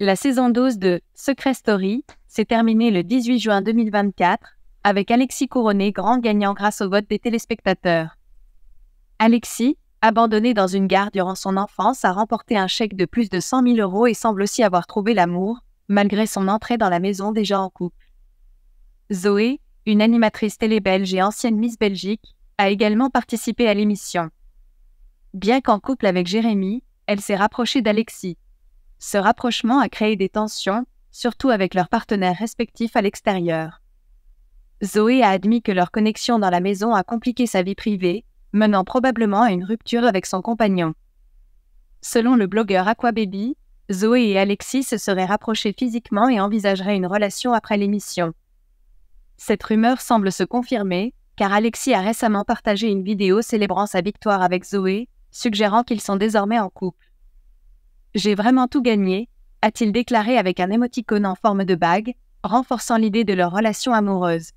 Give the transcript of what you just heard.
La saison 12 de Secret Story s'est terminée le 18 juin 2024 avec Alexis Couronné, grand gagnant grâce au vote des téléspectateurs. Alexis, abandonné dans une gare durant son enfance, a remporté un chèque de plus de 100 000 euros et semble aussi avoir trouvé l'amour, malgré son entrée dans la maison déjà en couple. Zoé, une animatrice télé-belge et ancienne Miss Belgique, a également participé à l'émission. Bien qu'en couple avec Jérémy, elle s'est rapprochée d'Alexis. Ce rapprochement a créé des tensions, surtout avec leurs partenaires respectifs à l'extérieur. Zoé a admis que leur connexion dans la maison a compliqué sa vie privée, menant probablement à une rupture avec son compagnon. Selon le blogueur Aquababy, Zoé et Alexis se seraient rapprochés physiquement et envisageraient une relation après l'émission. Cette rumeur semble se confirmer, car Alexis a récemment partagé une vidéo célébrant sa victoire avec Zoé, suggérant qu'ils sont désormais en couple. J'ai vraiment tout gagné, a-t-il déclaré avec un émoticône en forme de bague, renforçant l'idée de leur relation amoureuse.